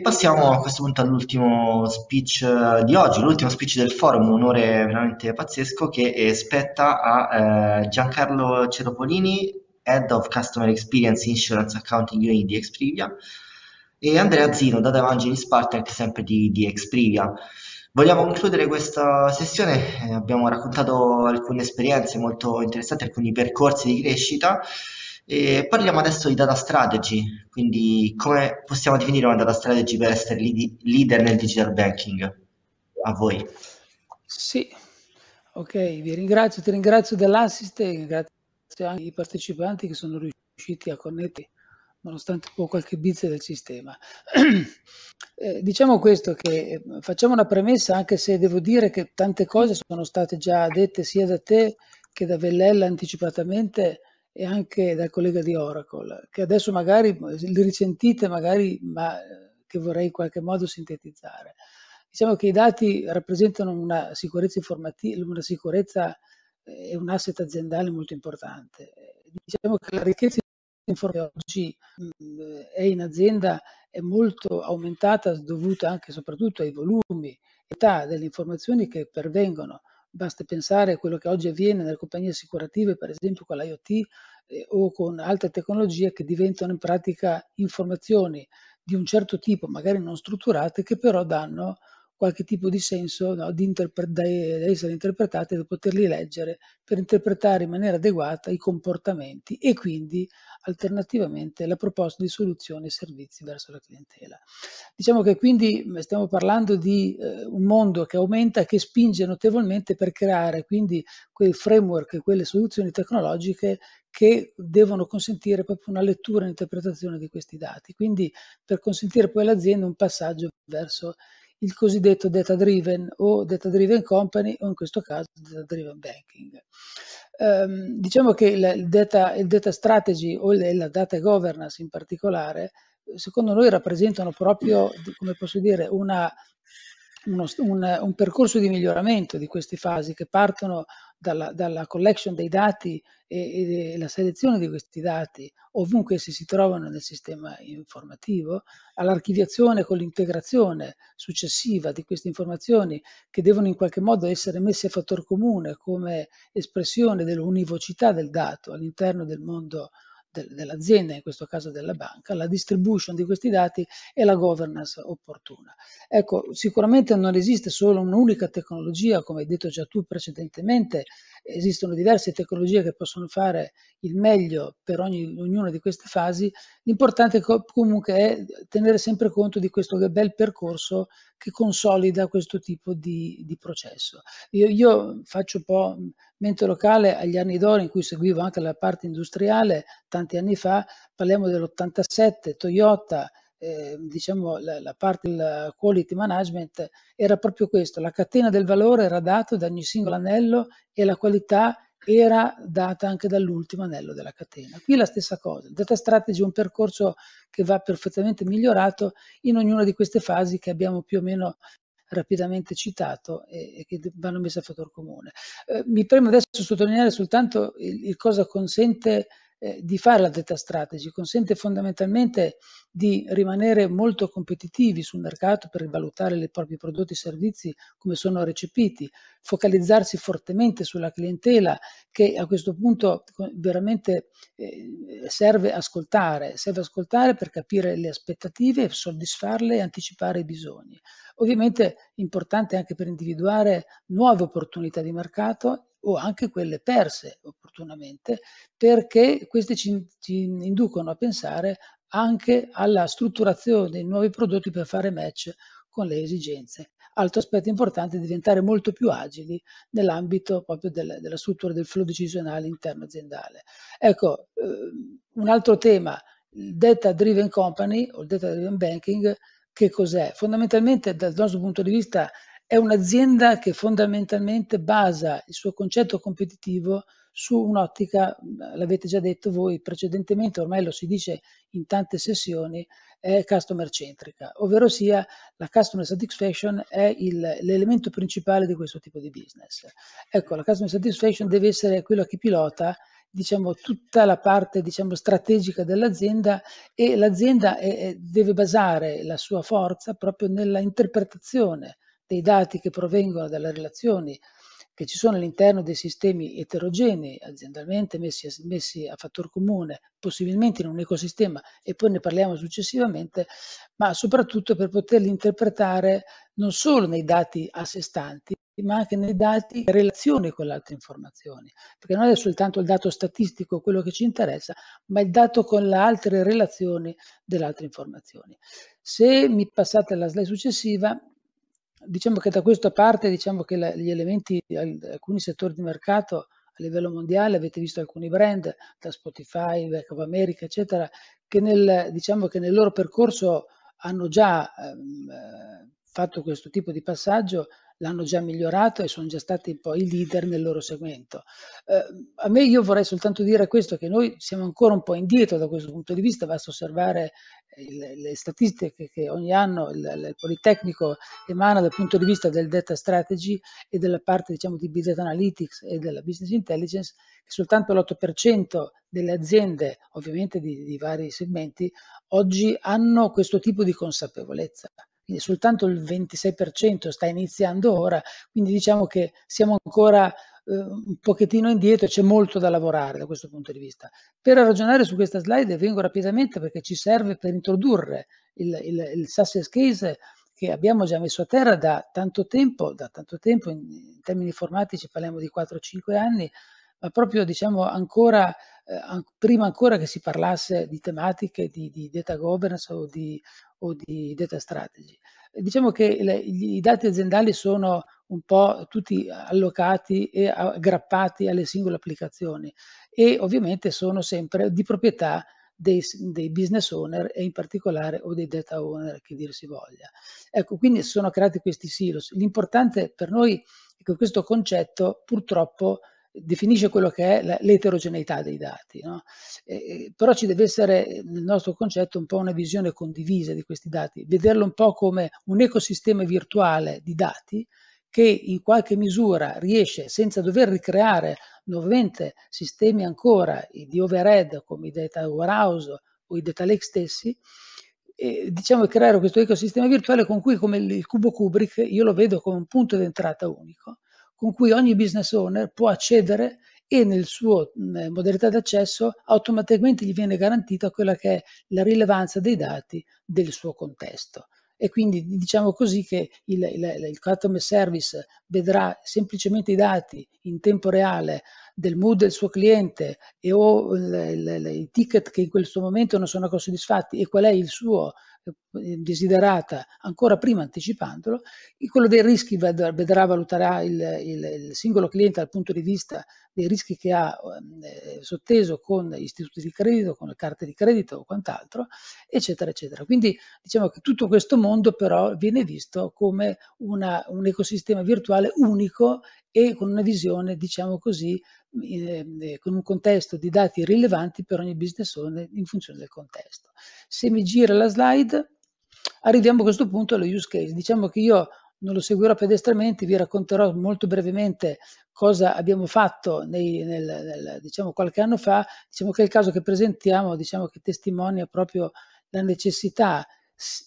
Passiamo a questo punto all'ultimo speech eh, di oggi, l'ultimo speech del forum, un onore veramente pazzesco che eh, spetta a eh, Giancarlo Ceropolini, Head of Customer Experience Insurance Accounting Unit di Exprivia e Andrea Zino, Data Evangelist Partner sempre di, di Exprivia. Vogliamo concludere questa sessione, abbiamo raccontato alcune esperienze molto interessanti, alcuni percorsi di crescita e parliamo adesso di data strategy, quindi come possiamo definire una data strategy per essere leader nel digital banking? A voi. Sì, ok, vi ringrazio, ti ringrazio dell'assist e ringrazio anche i partecipanti che sono riusciti a connettersi nonostante un po' qualche bizza del sistema. eh, diciamo questo che eh, facciamo una premessa anche se devo dire che tante cose sono state già dette sia da te che da Vellella anticipatamente e anche dal collega di Oracle, che adesso magari li risentite, magari, ma eh, che vorrei in qualche modo sintetizzare. Diciamo che i dati rappresentano una sicurezza informativa, una sicurezza eh, e un asset aziendale molto importante. Diciamo che la ricchezza informativa oggi mm, è in azienda è molto aumentata dovuta anche e soprattutto ai volumi e età delle informazioni che pervengono Basta pensare a quello che oggi avviene nelle compagnie assicurative, per esempio con l'IoT eh, o con altre tecnologie che diventano in pratica informazioni di un certo tipo, magari non strutturate, che però danno qualche tipo di senso no, di interpre- da, essere interpretati e da poterli leggere per interpretare in maniera adeguata i comportamenti e quindi alternativamente la proposta di soluzioni e servizi verso la clientela. Diciamo che quindi stiamo parlando di eh, un mondo che aumenta, che spinge notevolmente per creare quindi quel framework, quelle soluzioni tecnologiche che devono consentire proprio una lettura e un'interpretazione di questi dati, quindi per consentire poi all'azienda un passaggio verso il cosiddetto data driven o data driven company o in questo caso data driven banking. Um, diciamo che il, data, il data strategy o la data governance in particolare, secondo noi rappresentano proprio, come posso dire, una, uno, un, un, percorso di miglioramento di queste fasi che partono dalla, dalla collection dei dati e, e, la selezione di questi dati ovunque essi si trovano nel sistema informativo, all'archiviazione con l'integrazione successiva di queste informazioni che devono in qualche modo essere messe a fattor comune come espressione dell'univocità del dato all'interno del mondo dell'azienda, in questo caso della banca, la distribution di questi dati e la governance opportuna. Ecco, sicuramente non esiste solo un'unica tecnologia, come hai detto già tu precedentemente, esistono diverse tecnologie che possono fare il meglio per ogni, ognuna di queste fasi, l'importante comunque è tenere sempre conto di questo bel percorso che consolida questo tipo di, di processo. Io, io faccio un po' mente locale agli anni d'oro in cui seguivo anche la parte industriale, tanti anni fa, parliamo dell'87, Toyota, Ehm, diciamo, la, la, parte del quality management era proprio questo, la catena del valore era data da ogni singolo anello e la qualità era data anche dall'ultimo anello della catena. Qui la stessa cosa, il data strategy è un percorso che va perfettamente migliorato in ognuna di queste fasi che abbiamo più o meno rapidamente citato e, e che vanno messe a fattor comune. Eh, mi preme adesso sottolineare soltanto il, il cosa consente eh, di fare la data strategy, consente fondamentalmente di rimanere molto competitivi sul mercato per valutare i propri prodotti e servizi come sono recepiti, focalizzarsi fortemente sulla clientela che a questo punto eh, veramente eh, serve ascoltare, serve ascoltare per capire le aspettative, soddisfarle e anticipare i bisogni. Ovviamente è importante anche per individuare nuove opportunità di mercato o anche quelle perse opportunamente, perché queste ci, ci inducono a pensare anche alla strutturazione di nuovi prodotti per fare match con le esigenze. Altro aspetto importante è diventare molto più agili nell'ambito proprio del, della struttura del flow decisionale interno aziendale. Ecco, eh, un altro tema, il data driven company o il data driven banking, che cos'è? Fondamentalmente dal nostro punto di vista è un'azienda che fondamentalmente basa il suo concetto competitivo su un'ottica, l'avete già detto voi precedentemente, ormai lo si dice in tante sessioni, è customer centrica, ovvero sia la customer satisfaction è il, l'elemento principale di questo tipo di business. Ecco, la customer satisfaction deve essere quello che pilota diciamo, tutta la parte diciamo, strategica dell'azienda e l'azienda è, eh, eh, deve basare la sua forza proprio nella interpretazione dei dati che provengono dalle relazioni che ci sono all'interno dei sistemi eterogenei, aziendalmente messi, messi a fattor comune, possibilmente in un ecosistema, e poi ne parliamo successivamente, ma soprattutto per poterli interpretare non solo nei dati a sé stanti, ma anche nei dati in relazione con le altre informazioni, perché non è soltanto il dato statistico quello che ci interessa, ma il dato con le altre relazioni delle altre informazioni. Se mi passate alla slide successiva, diciamo che da questa parte diciamo che la, gli elementi, alcuni settori di mercato a livello mondiale, avete visto alcuni brand, da Spotify, Back of America, eccetera, che nel, diciamo che nel loro percorso hanno già ehm, eh, fatto questo tipo di passaggio l'hanno già migliorato e sono già stati poi leader nel loro segmento. Eh, a me io vorrei soltanto dire questo, che noi siamo ancora un po' indietro da questo punto di vista, basta osservare eh, le, le statistiche che ogni anno il, il, Politecnico emana dal punto di vista del data strategy e della parte diciamo di business analytics e della business intelligence, che soltanto l'8% delle aziende, ovviamente di, di vari segmenti, oggi hanno questo tipo di consapevolezza soltanto il 26% sta iniziando ora, quindi diciamo che siamo ancora eh, un pochettino indietro e c'è molto da lavorare da questo punto di vista. Per ragionare su questa slide vengo rapidamente perché ci serve per introdurre il, il, il success case che abbiamo già messo a terra da tanto tempo, da tanto tempo in, in termini informatici parliamo di 4-5 anni, ma proprio diciamo ancora eh, prima ancora che si parlasse di tematiche di, di data governance o di, o di data strategy. Diciamo che le, i dati aziendali sono un po' tutti allocati e aggrappati alle singole applicazioni e ovviamente sono sempre di proprietà dei, dei, business owner e in particolare o dei data owner che dir si voglia. Ecco, quindi sono creati questi silos. L'importante per noi è che questo concetto purtroppo definisce quello che è l'eterogeneità dei dati. No? Eh, però ci deve essere nel nostro concetto un po' una visione condivisa di questi dati, vederlo un po' come un ecosistema virtuale di dati che in qualche misura riesce, senza dover ricreare nuovamente sistemi ancora di overhead come i data warehouse o i data lake stessi, eh, diciamo creare questo ecosistema virtuale con cui come il cubo Kubrick io lo vedo come un punto d'entrata unico con cui ogni business owner può accedere e nel suo mh, eh, modalità di accesso automaticamente gli viene garantita quella che è la rilevanza dei dati del suo contesto. E quindi diciamo così che il, il, il customer service vedrà semplicemente i dati in tempo reale del mood del suo cliente e o i eh, ticket che in questo momento non sono ancora soddisfatti e qual è il suo eh, desiderata ancora prima anticipandolo, quello dei rischi vedrà, valuterà il, il, il, singolo cliente dal punto di vista dei rischi che ha ehm, eh, sotteso con istituti di credito, con le carte di credito o quant'altro, eccetera, eccetera. Quindi diciamo che tutto questo mondo però viene visto come una, un ecosistema virtuale unico e con una visione, diciamo così, Ehm, eh, con un contesto di dati rilevanti per ogni business owner in funzione del contesto. Se mi gira la slide, arriviamo a questo punto allo use case. Diciamo che io non lo seguirò pedestramente, vi racconterò molto brevemente cosa abbiamo fatto nei, nel, nel, diciamo qualche anno fa. Diciamo che il caso che presentiamo diciamo che testimonia proprio la necessità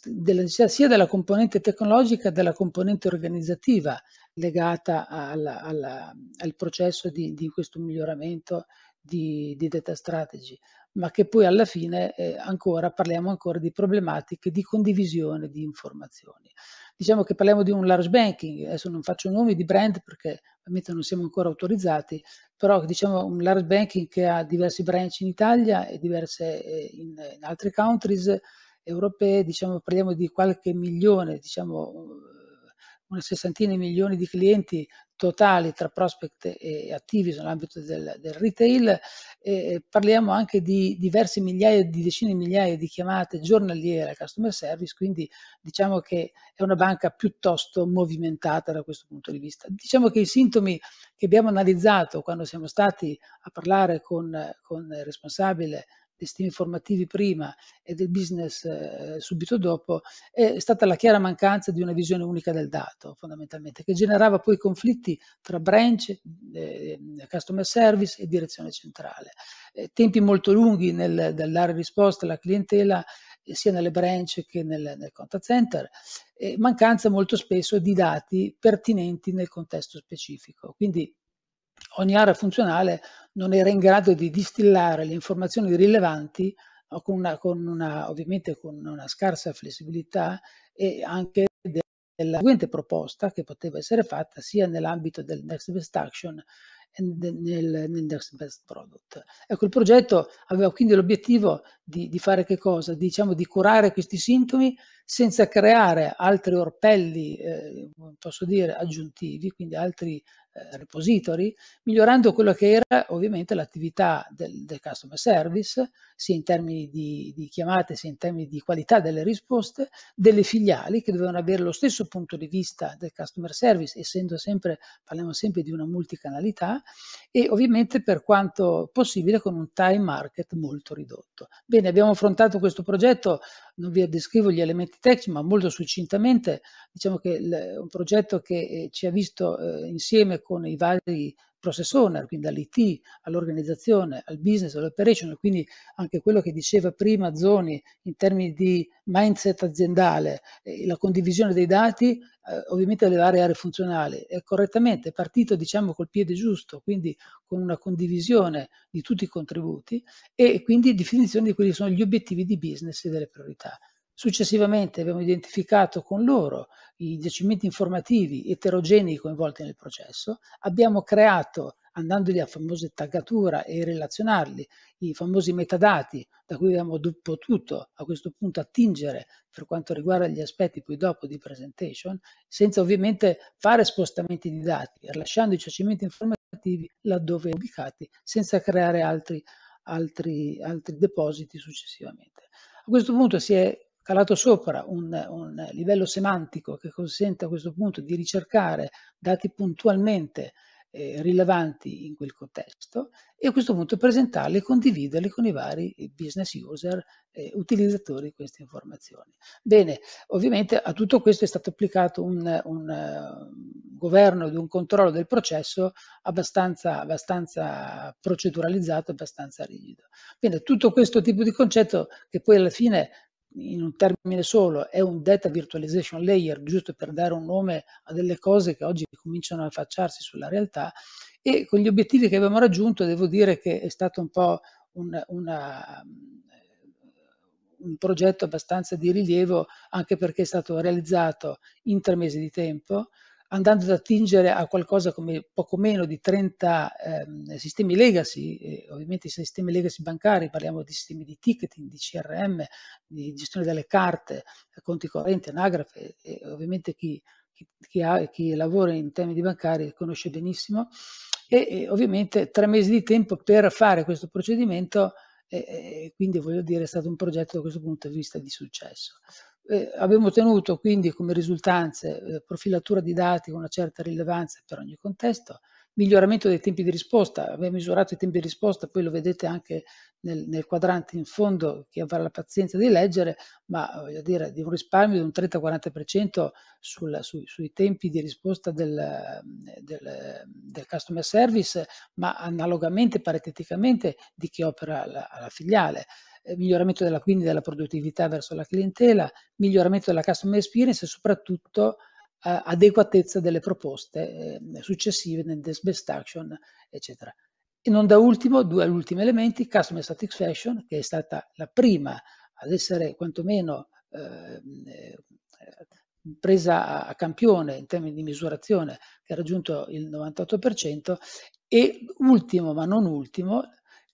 della, sia della componente tecnologica che della componente organizzativa legata alla, alla, al processo di, di, questo miglioramento di, di data strategy, ma che poi alla fine eh, ancora parliamo ancora di problematiche di condivisione di informazioni. Diciamo che parliamo di un large banking, adesso non faccio nomi di brand perché ovviamente non siamo ancora autorizzati, però diciamo un large banking che ha diversi branch in Italia e diverse eh, in, in altri countries europee, diciamo, parliamo di qualche milione, diciamo una sessantina di milioni di clienti totali tra prospect e attivi nell'ambito del, del retail, e parliamo anche di diverse migliaia, di decine di migliaia di chiamate giornaliere al customer service, quindi diciamo che è una banca piuttosto movimentata da questo punto di vista. Diciamo che i sintomi che abbiamo analizzato quando siamo stati a parlare con, con il responsabile sistemi informativi prima e del business eh, subito dopo, è stata la chiara mancanza di una visione unica del dato, fondamentalmente, che generava poi conflitti tra branch, eh, customer service e direzione centrale. Eh, tempi molto lunghi nel dare risposta alla clientela eh, sia nelle branch che nel, nel contact center, e mancanza molto spesso di dati pertinenti nel contesto specifico. Quindi ogni area funzionale non era in grado di distillare le informazioni rilevanti con una, con una, ovviamente con una scarsa flessibilità e anche della seguente proposta che poteva essere fatta sia nell'ambito del Next Best Action e nel, nel Next Best Product. Ecco, il progetto aveva quindi l'obiettivo di, di, fare che cosa? Diciamo di curare questi sintomi senza creare altri orpelli, eh, posso dire, aggiuntivi, quindi altri eh, repository, migliorando quello che era ovviamente l'attività del, del, customer service, sia in termini di, di, chiamate, sia in termini di qualità delle risposte, delle filiali che dovevano avere lo stesso punto di vista del customer service, essendo sempre, parliamo sempre di una multicanalità, e ovviamente per quanto possibile con un time market molto ridotto. Bene, abbiamo affrontato questo progetto non vi descrivo gli elementi tecnici, ma molto succintamente diciamo che è un progetto che eh, ci ha visto eh, insieme con i vari process owner, quindi dall'IT all'organizzazione, al business, all'operation, quindi anche quello che diceva prima Zoni in termini di mindset aziendale, la condivisione dei dati eh, ovviamente alle varie aree funzionali. È correttamente partito diciamo col piede giusto, quindi con una condivisione di tutti i contributi e quindi definizione di quelli che sono gli obiettivi di business e delle priorità. Successivamente abbiamo identificato con loro i giacimenti informativi eterogenei coinvolti nel processo, abbiamo creato, andandoli a famose taggatura e relazionarli, i famosi metadati da cui abbiamo potuto a questo punto attingere per quanto riguarda gli aspetti poi dopo di presentation, senza ovviamente fare spostamenti di dati, lasciando i giacimenti informativi laddove ubicati, senza creare altri, altri, altri depositi successivamente. A questo punto si è calato sopra un, un livello semantico che consente a questo punto di ricercare dati puntualmente eh, rilevanti in quel contesto e a questo punto presentarli e condividerli con i vari business user, eh, utilizzatori di queste informazioni. Bene, ovviamente a tutto questo è stato applicato un, un uh, governo ed un controllo del processo abbastanza, abbastanza proceduralizzato, abbastanza rigido. Bene, tutto questo tipo di concetto che poi alla fine in un termine solo, è un data virtualization layer, giusto per dare un nome a delle cose che oggi cominciano a affacciarsi sulla realtà e con gli obiettivi che abbiamo raggiunto devo dire che è stato un po' un, una, un progetto abbastanza di rilievo anche perché è stato realizzato in tre mesi di tempo, andando ad attingere a qualcosa come poco meno di 30 ehm, sistemi legacy, eh, ovviamente i sistemi legacy bancari, parliamo di sistemi di ticketing, di CRM, di gestione delle carte, conti correnti, anagrafe, e ovviamente chi, chi, ha, chi lavora in temi di bancari conosce benissimo, e, e ovviamente tre mesi di tempo per fare questo procedimento e, quindi voglio dire è stato un progetto da questo punto di vista di successo. Eh, abbiamo ottenuto quindi come risultanze eh, profilatura di dati con una certa rilevanza per ogni contesto, miglioramento dei tempi di risposta, abbiamo misurato i tempi di risposta, poi lo vedete anche nel, nel quadrante in fondo che avrà la pazienza di leggere, ma eh, voglio dire di un risparmio di un 30-40% sul, su, sui tempi di risposta del, del, del, customer service, ma analogamente, pariteticamente di chi opera alla filiale. Eh, miglioramento della, quindi della produttività verso la clientela, miglioramento della customer experience e soprattutto eh, adeguatezza delle proposte eh, successive nel best action, eccetera. E non da ultimo, due ultimi elementi, customer satisfaction, che è stata la prima ad essere quantomeno ehm, eh, presa a, a campione in termini di misurazione che ha raggiunto il 98% e ultimo ma non ultimo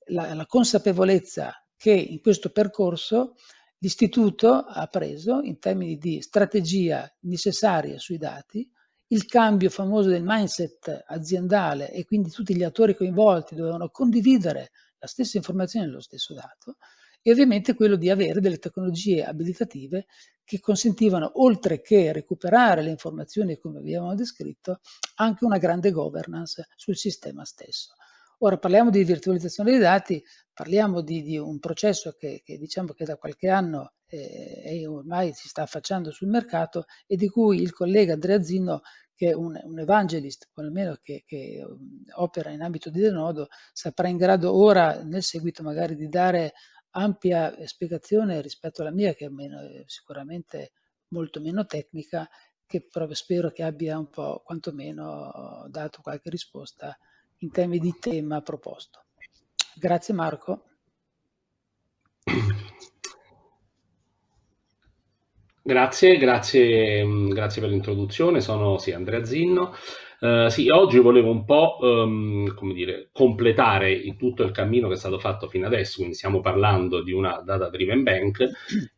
la, la consapevolezza che in questo percorso l'istituto ha preso in termini di strategia necessaria sui dati, il cambio famoso del mindset aziendale e quindi tutti gli attori coinvolti dovevano condividere la stessa informazione e lo stesso dato e ovviamente quello di avere delle tecnologie abilitative che consentivano, oltre che recuperare le informazioni come abbiamo descritto, anche una grande governance sul sistema stesso. Ora parliamo di virtualizzazione dei dati, parliamo di, di un processo che, che, diciamo che da qualche anno eh, ormai si sta affacciando sul mercato e di cui il collega Andrea Zinno, che è un, un evangelist, quantomeno che, che um, opera in ambito di denodo, saprà in grado ora, nel seguito magari, di dare ampia spiegazione rispetto alla mia, che è meno, eh, sicuramente molto meno tecnica, che però spero che abbia un po' quantomeno dato qualche risposta in termini di tema proposto. Grazie Marco. Grazie, grazie, mm, grazie per l'introduzione, sono sì, Andrea Zinno. Uh, sì, oggi volevo un po' um, come dire, completare il, tutto il cammino che è stato fatto fino adesso, quindi stiamo parlando di una data driven bank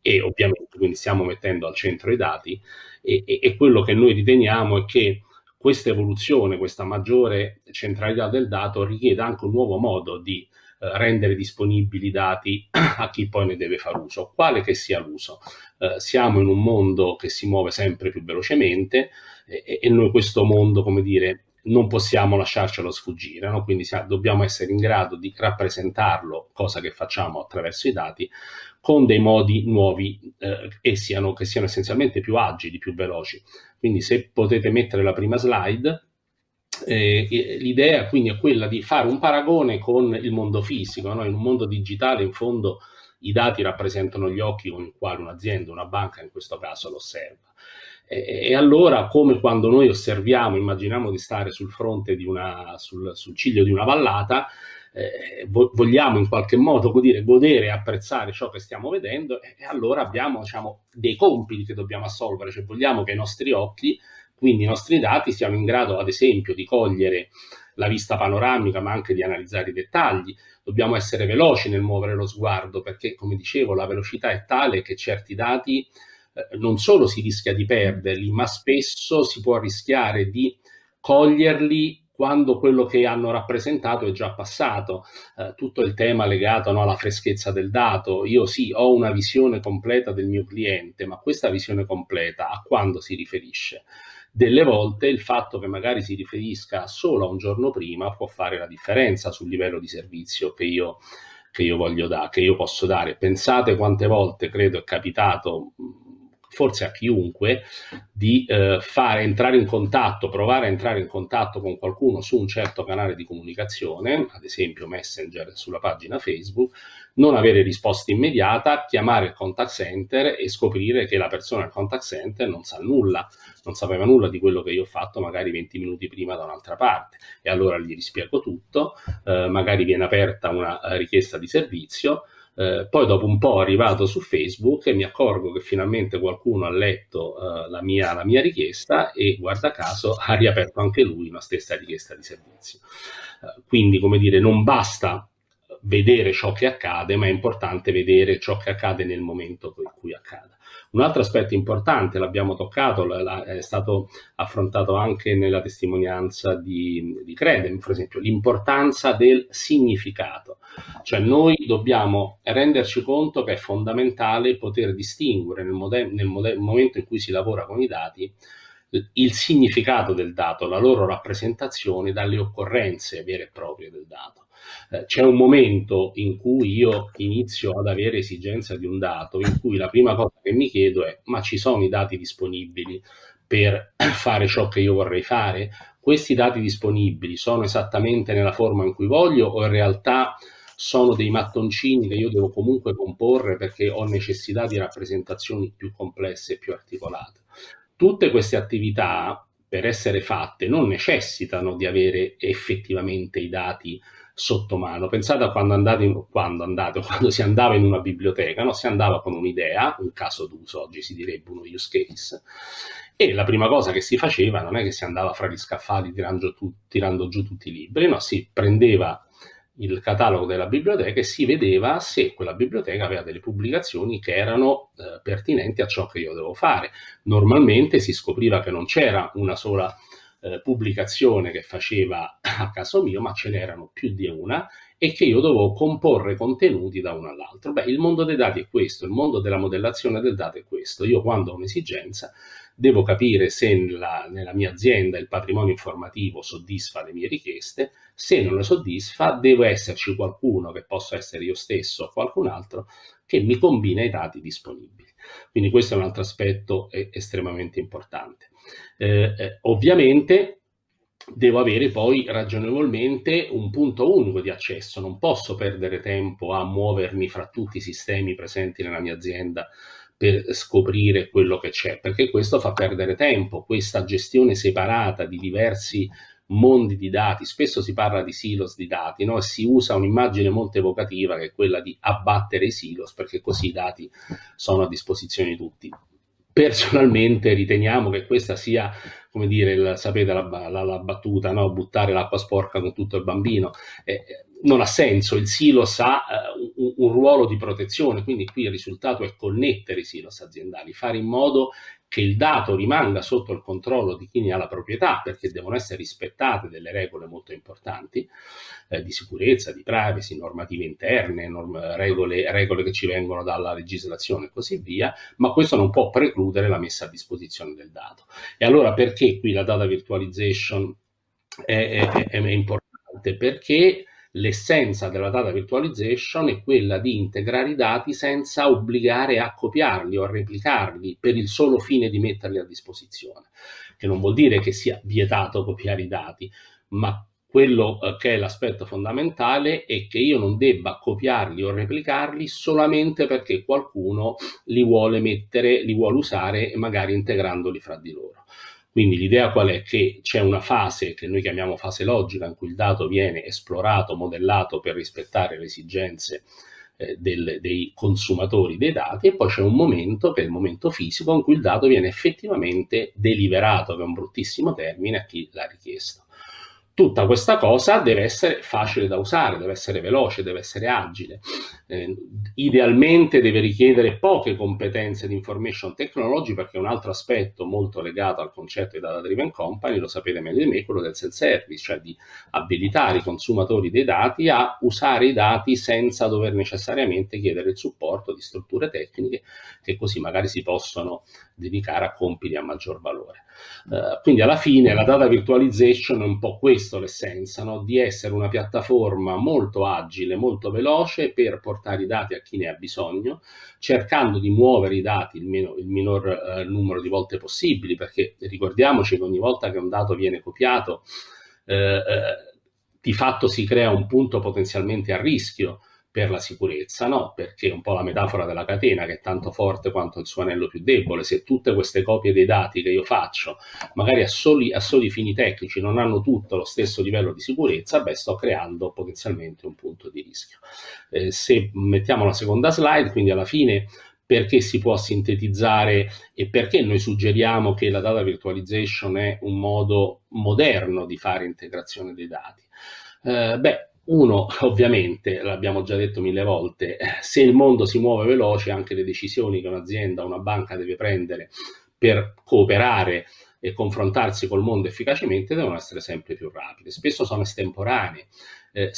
e ovviamente quindi stiamo mettendo al centro i dati e, e, e quello che noi riteniamo è che questa evoluzione, questa maggiore centralità del dato richiede anche un nuovo modo di eh, rendere disponibili i dati a chi poi ne deve fare uso, quale che sia l'uso. Eh, siamo in un mondo che si muove sempre più velocemente eh, e, e noi questo mondo, come dire, non possiamo lasciarcelo sfuggire, no? quindi sia, dobbiamo essere in grado di rappresentarlo, cosa che facciamo attraverso i dati, con dei modi nuovi eh, e siano, che siano essenzialmente più agili, più veloci. Quindi se potete mettere la prima slide, eh, eh, l'idea quindi è quella di fare un paragone con il mondo fisico, no? in un mondo digitale in fondo i dati rappresentano gli occhi con i quali un'azienda, una banca in questo caso, lo osserva. E, e, allora, come quando noi osserviamo, immaginiamo di stare sul fronte di una, sul, sul ciglio di una vallata, eh, vogliamo in qualche modo dire, godere e apprezzare ciò che stiamo vedendo, e, e allora abbiamo diciamo, dei compiti che dobbiamo assolvere, cioè vogliamo che i nostri occhi, quindi i nostri dati, siano in grado, ad esempio, di cogliere la vista panoramica, ma anche di analizzare i dettagli. Dobbiamo essere veloci nel muovere lo sguardo perché, come dicevo, la velocità è tale che certi dati eh, non solo si rischia di perderli, ma spesso si può rischiare di coglierli quando quello che hanno rappresentato è già passato. Eh, tutto il tema legato no, alla freschezza del dato. Io sì, ho una visione completa del mio cliente, ma questa visione completa a quando si riferisce? delle volte il fatto che magari si riferisca solo a un giorno prima può fare la differenza sul livello di servizio che io, che io voglio dare, che io posso dare. Pensate quante volte credo è capitato, forse a chiunque, di eh, fare entrare in contatto, provare a entrare in contatto con qualcuno su un certo canale di comunicazione, ad esempio Messenger sulla pagina Facebook, non avere risposta immediata, chiamare il contact center e scoprire che la persona al contact center non sa nulla, non sapeva nulla di quello che io ho fatto magari 20 minuti prima da un'altra parte e allora gli rispiego tutto, eh, magari viene aperta una eh, richiesta di servizio eh, poi dopo un po' arrivato su Facebook e mi accorgo che finalmente qualcuno ha letto eh, la, mia, la, mia, richiesta e guarda caso ha riaperto anche lui la stessa richiesta di servizio. Eh, quindi, come dire, non basta vedere ciò che accade, ma è importante vedere ciò che accade nel momento in cui accada. Un altro aspetto importante, l'abbiamo toccato, è stato affrontato anche nella testimonianza di, di Creden, per esempio, l'importanza del significato. Cioè noi dobbiamo renderci conto che è fondamentale poter distinguere nel, mode- nel mode- momento in cui si lavora con i dati il significato del dato, la loro rappresentazione dalle occorrenze vere e proprie del dato. Eh, c'è un momento in cui io inizio ad avere esigenza di un dato, in cui la prima cosa che mi chiedo è ma ci sono i dati disponibili per fare ciò che io vorrei fare? Questi dati disponibili sono esattamente nella forma in cui voglio o in realtà sono dei mattoncini che io devo comunque comporre perché ho necessità di rappresentazioni più complesse e più articolate. Tutte queste attività, per essere fatte, non necessitano di avere effettivamente i dati sotto mano. Pensate a quando andate, in, quando, andate, quando si andava in una biblioteca, no? si andava con un'idea, un caso d'uso oggi si direbbe uno use case, e la prima cosa che si faceva non è che si andava fra gli scaffali tirando, tu, tirando giù tutti i libri, no, si prendeva il catalogo della biblioteca e si vedeva se quella biblioteca aveva delle pubblicazioni che erano eh, pertinenti a ciò che io devo fare. Normalmente si scopriva che non c'era una sola eh, pubblicazione che faceva a caso mio, ma ce n'erano più di una e che io dovevo comporre contenuti da uno all'altro. Beh, il mondo dei dati è questo, il mondo della modellazione del dato è questo. Io quando ho un'esigenza devo capire se nella, nella, mia azienda il patrimonio informativo soddisfa le mie richieste, se non le soddisfa devo esserci qualcuno che possa essere io stesso o qualcun altro che mi combina i dati disponibili. Quindi questo è un altro aspetto eh, estremamente importante. Eh, eh, ovviamente devo avere poi ragionevolmente un punto unico di accesso, non posso perdere tempo a muovermi fra tutti i sistemi presenti nella mia azienda per scoprire quello che c'è, perché questo fa perdere tempo, questa gestione separata di diversi mondi di dati, spesso si parla di silos di dati, no? si usa un'immagine molto evocativa che è quella di abbattere i silos perché così i dati sono a disposizione di tutti. Personalmente riteniamo che questa sia, come dire, il, sapete la, la, la battuta, no? buttare l'acqua sporca con tutto il bambino. Eh, non ha senso, il silos ha uh, un, un, ruolo di protezione, quindi qui il risultato è connettere i silos aziendali, fare in modo che il dato rimanga sotto il controllo di chi ne ha la proprietà, perché devono essere rispettate delle regole molto importanti eh, di sicurezza, di privacy, normative interne, norm- regole, regole che ci vengono dalla legislazione e così via, ma questo non può precludere la messa a disposizione del dato. E allora perché qui la data virtualization è, è, è importante? Perché L'essenza della data virtualization è quella di integrare i dati senza obbligare a copiarli o a replicarli per il solo fine di metterli a disposizione, che non vuol dire che sia vietato copiare i dati, ma quello eh, che è l'aspetto fondamentale è che io non debba copiarli o replicarli solamente perché qualcuno li vuole mettere, li vuole usare e magari integrandoli fra di loro. Quindi l'idea qual è? Che c'è una fase che noi chiamiamo fase logica in cui il dato viene esplorato, modellato per rispettare le esigenze eh, del, dei consumatori dei dati e poi c'è un momento che è il momento fisico in cui il dato viene effettivamente deliberato, che è un bruttissimo termine, a chi l'ha richiesto tutta questa cosa deve essere facile da usare, deve essere veloce, deve essere agile. Eh, idealmente deve richiedere poche competenze di information technology perché un altro aspetto molto legato al concetto di data driven company, lo sapete meglio di me, quello del self-service, cioè di abilitare i consumatori dei dati a usare i dati senza dover necessariamente chiedere il supporto di strutture tecniche che così magari si possono dedicare a compiti a maggior valore. Eh, quindi alla fine la data virtualization è un po' questo questo l'essenza, no? di essere una piattaforma molto agile, molto veloce per portare i dati a chi ne ha bisogno, cercando di muovere i dati il, meno, il minor eh, numero di volte possibili, perché ricordiamoci che ogni volta che un dato viene copiato, eh, eh, di fatto si crea un punto potenzialmente a rischio per la sicurezza, no, perché è un po' la metafora della catena che è tanto forte quanto il suo anello più debole. Se tutte queste copie dei dati che io faccio, magari a soli, a soli fini tecnici, non hanno tutto lo stesso livello di sicurezza, beh, sto creando potenzialmente un punto di rischio. Eh, se mettiamo la seconda slide, quindi alla fine perché si può sintetizzare e perché noi suggeriamo che la data virtualization è un modo moderno di fare integrazione dei dati. Eh, beh, uno, ovviamente, l'abbiamo già detto mille volte, eh, se il mondo si muove veloce, anche le decisioni che un'azienda, o una banca deve prendere per cooperare e confrontarsi col mondo efficacemente devono essere sempre più rapide. Spesso sono estemporanee. Eh,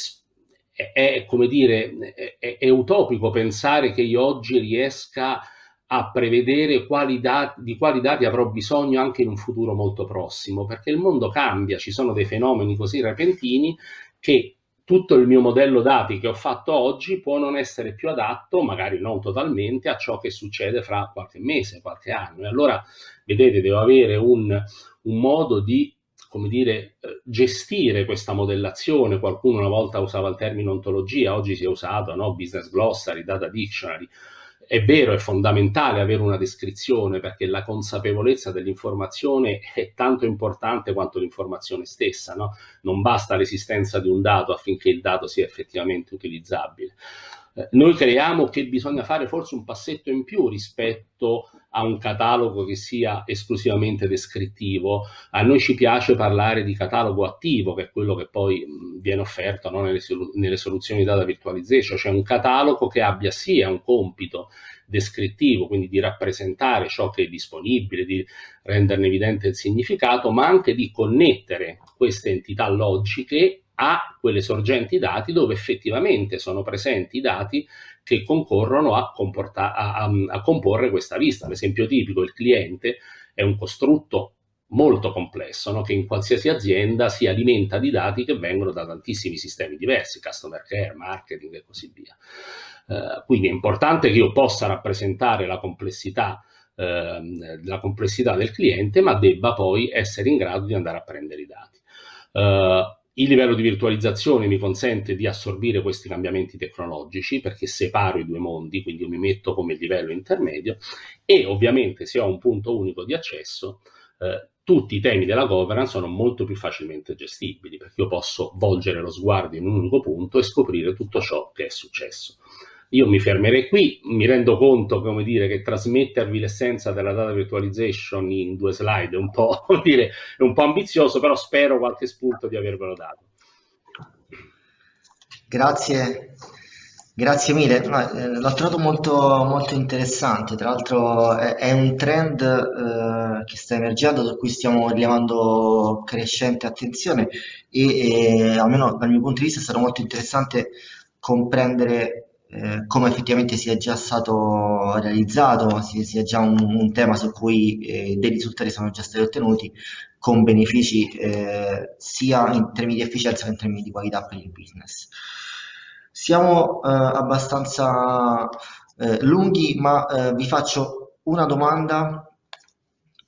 è, come dire, è, è, utopico pensare che io oggi riesca a prevedere quali dati, di quali dati avrò bisogno anche in un futuro molto prossimo, perché il mondo cambia, ci sono dei fenomeni così repentini che tutto il mio modello dati che ho fatto oggi può non essere più adatto, magari non totalmente, a ciò che succede fra qualche mese, qualche anno. E allora, vedete, devo avere un, un modo di come dire, eh, gestire questa modellazione. Qualcuno una volta usava il termine ontologia, oggi si è usato no? business glossary, data dictionary è vero, è fondamentale avere una descrizione perché la consapevolezza dell'informazione è tanto importante quanto l'informazione stessa, no? non basta l'esistenza di un dato affinché il dato sia effettivamente utilizzabile. Eh, noi creiamo che bisogna fare forse un passetto in più rispetto a un catalogo che sia esclusivamente descrittivo. A noi ci piace parlare di catalogo attivo, che è quello che poi viene offerto no, nelle, nelle, soluzioni data virtualization, cioè un catalogo che abbia sia un compito descrittivo, quindi di rappresentare ciò che è disponibile, di renderne evidente il significato, ma anche di connettere queste entità logiche a quelle sorgenti dati dove effettivamente sono presenti i dati che concorrono a, comporta- a, a, a comporre questa vista. L'esempio tipico, il cliente è un costrutto molto complesso no? che in qualsiasi azienda si alimenta di dati che vengono da tantissimi sistemi diversi, customer care, marketing e così via. Eh, quindi è importante che io possa rappresentare la complessità, eh, la complessità del cliente, ma debba poi essere in grado di andare a prendere i dati. Eh, il livello di virtualizzazione mi consente di assorbire questi cambiamenti tecnologici perché separo i due mondi, quindi io mi metto come livello intermedio e ovviamente se ho un punto unico di accesso, eh, tutti i temi della governance sono molto più facilmente gestibili perché io posso volgere lo sguardo in un unico punto e scoprire tutto ciò che è successo. Io mi fermerei qui, mi rendo conto come dire, che trasmettervi l'essenza della data virtualization in due slide è un po', dire, è un po ambizioso, però spero qualche spunto di avervelo dato. Grazie, Grazie mille, no, eh, l'ho trovato molto, molto, interessante, tra l'altro è, è un trend eh, che sta emergendo, su cui stiamo rilevando crescente attenzione e, e, eh, almeno dal mio punto di vista è stato molto interessante comprendere eh, come effettivamente sia già stato realizzato, sia già un, un tema su cui eh, dei risultati sono già stati ottenuti con benefici eh, sia in termini di efficienza che in termini di qualità per il business. Siamo eh, abbastanza eh, lunghi, ma vi faccio una domanda,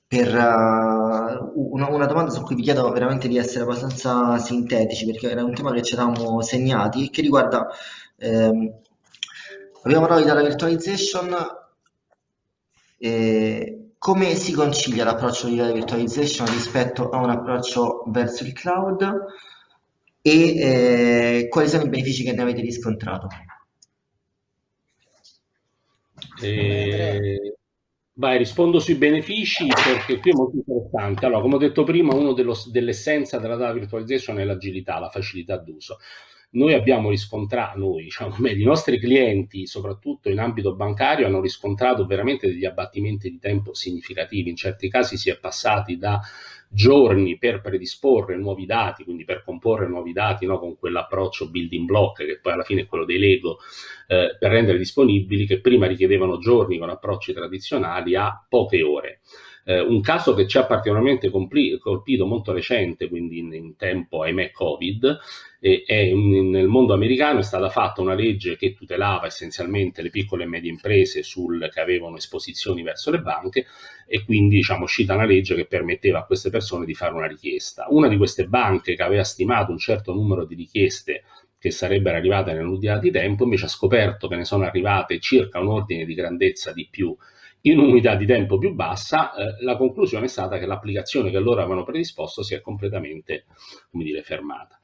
per, una, una domanda su cui vi chiedo veramente di essere abbastanza sintetici perché era un tema che ci eravamo segnati che riguarda ehm, Abbiamo parlato della virtualization. Eh, come si concilia l'approccio di data virtualization rispetto a un approccio verso il cloud e eh, quali sono i benefici che ne avete riscontrato? Eh, vai, rispondo sui benefici perché qui è molto interessante. Allora, come ho detto prima, uno dell'essenza della data virtualization è l'agilità, la facilità d'uso. Noi abbiamo riscontrato, noi, diciamo meglio, i nostri clienti, soprattutto in ambito bancario, hanno riscontrato veramente degli abbattimenti di tempo significativi. In certi casi si è passati da giorni per predisporre nuovi dati, quindi per comporre nuovi dati no, con quell'approccio building block che poi alla fine è quello dei Lego, eh, per rendere disponibili, che prima richiedevano giorni con approcci tradizionali a poche ore. Eh, un caso che ci ha particolarmente compli- colpito molto recente, quindi in, in tempo ahimè Covid, e, e mm, nel mondo americano è stata fatta una legge che tutelava essenzialmente le piccole e medie imprese sul, che avevano esposizioni verso le banche e quindi diciamo, uscita una legge che permetteva a queste persone di fare una richiesta. Una di queste banche che aveva stimato un certo numero di richieste che sarebbero arrivate nell'unità di tempo, invece ha scoperto che ne sono arrivate circa un ordine di grandezza di più in unità di tempo più bassa, eh, la conclusione è stata che l'applicazione che loro avevano predisposto si è completamente dire, fermata.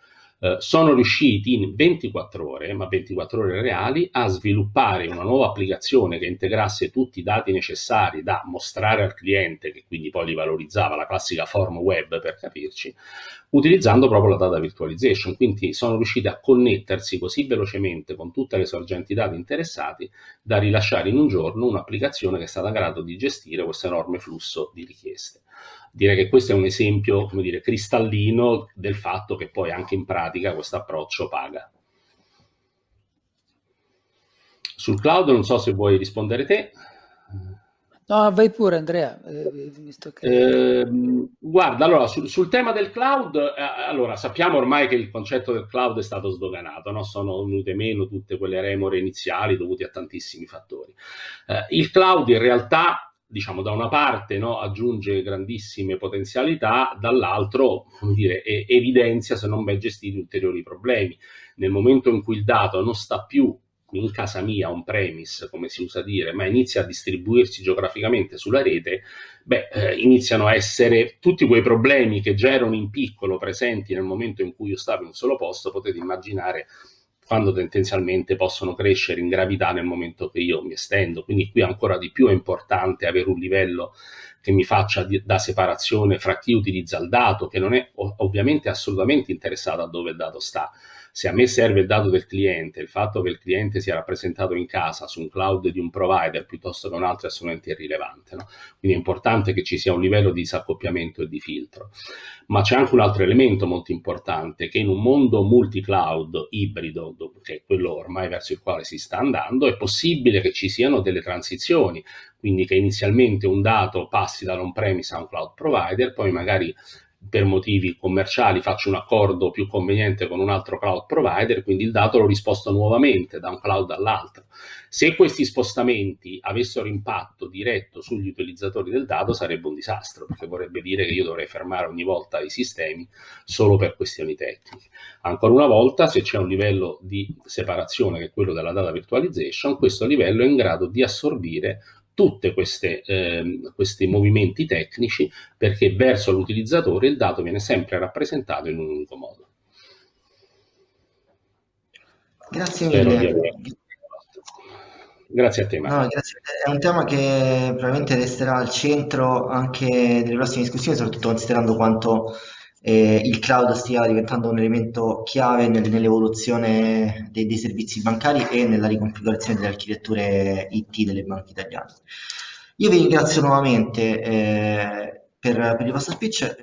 Eh, sono riusciti in 24 ore, ma 24 ore reali, a sviluppare una nuova applicazione che integrasse tutti i dati necessari da mostrare al cliente, che quindi poi li valorizzava, la classica form web per capirci, utilizzando proprio la data virtualization. Quindi sono riusciti a connettersi così velocemente con tutte le sorgenti dati interessati da rilasciare in un giorno un'applicazione che è stata in grado di gestire questo enorme flusso di richieste direi che questo è un esempio, come dire, cristallino del fatto che poi anche in pratica questo approccio paga. Sul cloud non so se vuoi rispondere te. No, vai pure Andrea. Eh, che... Eh, guarda, allora sul, sul, tema del cloud, eh, allora sappiamo ormai che il concetto del cloud è stato sdoganato, no? sono venute meno tutte quelle remore iniziali dovute a tantissimi fattori. Eh, il cloud in realtà diciamo, da una parte no, aggiunge grandissime potenzialità, dall'altro dire, evidenzia, se non ben gestiti, ulteriori problemi. Nel momento in cui il dato non sta più in casa mia on premise, come si usa dire, ma inizia a distribuirsi geograficamente sulla rete, beh, eh, iniziano a essere tutti quei problemi che già erano in piccolo presenti nel momento in cui io stavo in un solo posto, potete immaginare quando tendenzialmente possono crescere in gravità nel momento che io mi estendo. Quindi qui ancora di più è importante avere un livello che mi faccia di, da separazione fra chi utilizza il dato, che non è ovviamente assolutamente interessato a dove il dato sta, se a me serve il dato del cliente, il fatto che il cliente sia rappresentato in casa su un cloud di un provider piuttosto che un altro è assolutamente irrilevante. No? Quindi è importante che ci sia un livello di disaccoppiamento e di filtro. Ma c'è anche un altro elemento molto importante, che in un mondo multi-cloud ibrido, che è quello ormai verso il quale si sta andando, è possibile che ci siano delle transizioni, quindi che inizialmente un dato passi dallon premise a un cloud provider, poi magari per motivi commerciali faccio un accordo più conveniente con un altro cloud provider, quindi il dato lo risposto nuovamente da un cloud all'altro. Se questi spostamenti avessero impatto diretto sugli utilizzatori del dato sarebbe un disastro, perché vorrebbe dire che io dovrei fermare ogni volta i sistemi solo per questioni tecniche. Ancora una volta, se c'è un livello di separazione che è quello della data virtualization, questo livello è in grado di assorbire tutti eh, questi movimenti tecnici perché verso l'utilizzatore il dato viene sempre rappresentato in un unico modo. Grazie mille. Grazie a te. No, grazie. È un tema che probabilmente resterà al centro anche delle prossime discussioni, soprattutto considerando quanto eh, il cloud stia diventando un elemento chiave nel, nell'evoluzione dei, dei, servizi bancari e nella riconfigurazione delle architetture IT delle banche italiane. Io vi ringrazio nuovamente eh, per, per il vostro speech.